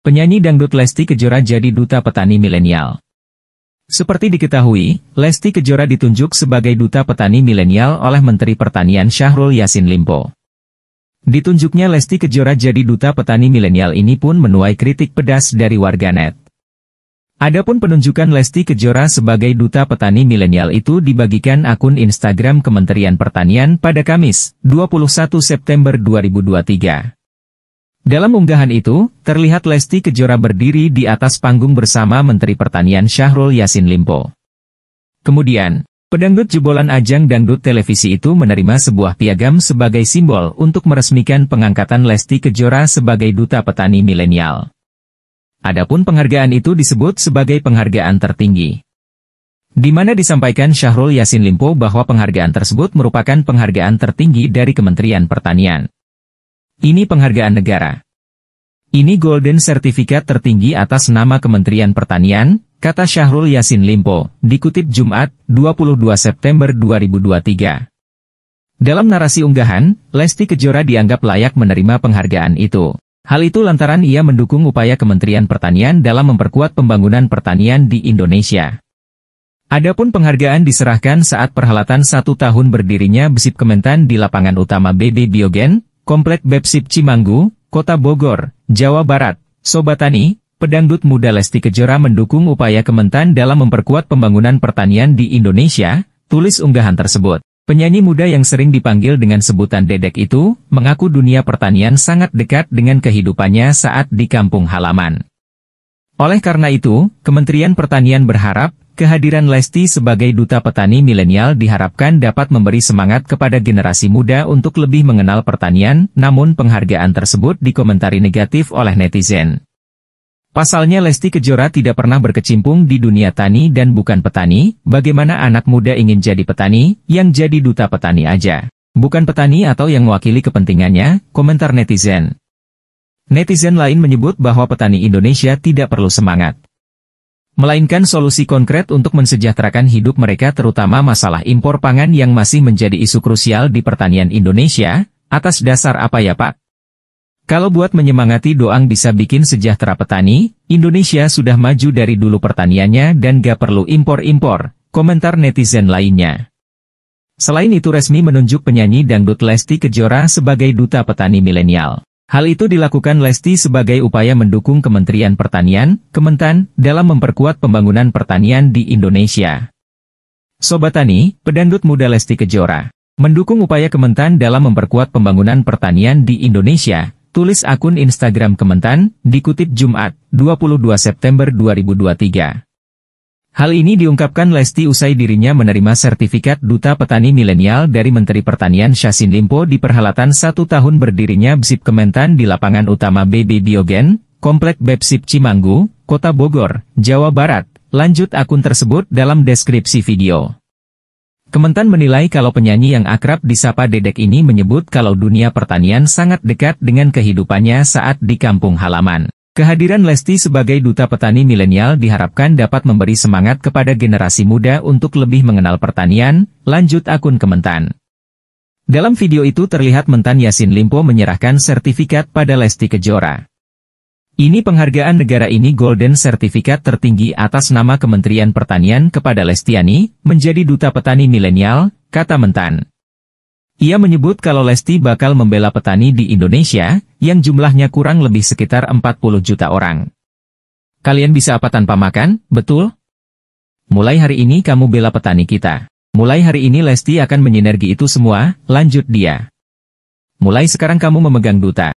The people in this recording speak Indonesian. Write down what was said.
Penyanyi dangdut Lesti Kejora jadi duta petani milenial. Seperti diketahui, Lesti Kejora ditunjuk sebagai duta petani milenial oleh Menteri Pertanian Syahrul Yasin Limpo. Ditunjuknya Lesti Kejora jadi duta petani milenial ini pun menuai kritik pedas dari warganet. Adapun penunjukan Lesti Kejora sebagai duta petani milenial itu dibagikan akun Instagram Kementerian Pertanian pada Kamis, 21 September 2023. Dalam unggahan itu, terlihat Lesti Kejora berdiri di atas panggung bersama Menteri Pertanian Syahrul Yasin Limpo. Kemudian, pedangdut jebolan ajang dangdut televisi itu menerima sebuah piagam sebagai simbol untuk meresmikan pengangkatan Lesti Kejora sebagai duta petani milenial. Adapun penghargaan itu disebut sebagai penghargaan tertinggi. Di mana disampaikan Syahrul Yasin Limpo bahwa penghargaan tersebut merupakan penghargaan tertinggi dari Kementerian Pertanian. Ini penghargaan negara. Ini golden sertifikat tertinggi atas nama Kementerian Pertanian, kata Syahrul Yasin Limpo, dikutip Jumat, 22 September 2023. Dalam narasi unggahan, Lesti Kejora dianggap layak menerima penghargaan itu. Hal itu lantaran ia mendukung upaya Kementerian Pertanian dalam memperkuat pembangunan pertanian di Indonesia. Adapun penghargaan diserahkan saat perhelatan satu tahun berdirinya Besip Kementan di lapangan utama BB Biogen, Komplek Bepsip Cimanggu, Kota Bogor, Jawa Barat, Sobatani, Pedangdut Muda Lesti Kejora mendukung upaya Kementan dalam memperkuat pembangunan pertanian di Indonesia, tulis unggahan tersebut. Penyanyi muda yang sering dipanggil dengan sebutan Dedek itu, mengaku dunia pertanian sangat dekat dengan kehidupannya saat di kampung halaman. Oleh karena itu, Kementerian Pertanian berharap Kehadiran Lesti sebagai duta petani milenial diharapkan dapat memberi semangat kepada generasi muda untuk lebih mengenal pertanian, namun penghargaan tersebut dikomentari negatif oleh netizen. Pasalnya Lesti Kejora tidak pernah berkecimpung di dunia tani dan bukan petani, bagaimana anak muda ingin jadi petani, yang jadi duta petani aja. Bukan petani atau yang mewakili kepentingannya, komentar netizen. Netizen lain menyebut bahwa petani Indonesia tidak perlu semangat melainkan solusi konkret untuk mensejahterakan hidup mereka terutama masalah impor pangan yang masih menjadi isu krusial di pertanian Indonesia, atas dasar apa ya Pak? Kalau buat menyemangati doang bisa bikin sejahtera petani, Indonesia sudah maju dari dulu pertaniannya dan gak perlu impor-impor, komentar netizen lainnya. Selain itu resmi menunjuk penyanyi dangdut Lesti Kejora sebagai duta petani milenial. Hal itu dilakukan Lesti sebagai upaya mendukung Kementerian Pertanian, Kementan, dalam memperkuat pembangunan pertanian di Indonesia. Sobat Tani, pedangdut muda Lesti Kejora, mendukung upaya Kementan dalam memperkuat pembangunan pertanian di Indonesia, tulis akun Instagram Kementan, dikutip Jumat, 22 September 2023. Hal ini diungkapkan Lesti usai dirinya menerima sertifikat Duta Petani Milenial dari Menteri Pertanian Syasin Limpo di perhelatan satu tahun berdirinya BSIP Kementan di lapangan utama BB Biogen, Komplek Bepsip Cimanggu, Kota Bogor, Jawa Barat. Lanjut akun tersebut dalam deskripsi video. Kementan menilai kalau penyanyi yang akrab disapa Dedek ini menyebut kalau dunia pertanian sangat dekat dengan kehidupannya saat di kampung halaman. Kehadiran Lesti sebagai duta petani milenial diharapkan dapat memberi semangat kepada generasi muda untuk lebih mengenal pertanian, lanjut akun Kementan. Dalam video itu terlihat Mentan Yasin Limpo menyerahkan sertifikat pada Lesti Kejora. Ini penghargaan negara ini Golden Sertifikat tertinggi atas nama Kementerian Pertanian kepada Lestiani, menjadi duta petani milenial, kata Mentan. Ia menyebut kalau Lesti bakal membela petani di Indonesia, yang jumlahnya kurang lebih sekitar 40 juta orang. Kalian bisa apa tanpa makan, betul? Mulai hari ini kamu bela petani kita. Mulai hari ini Lesti akan menyinergi itu semua, lanjut dia. Mulai sekarang kamu memegang duta.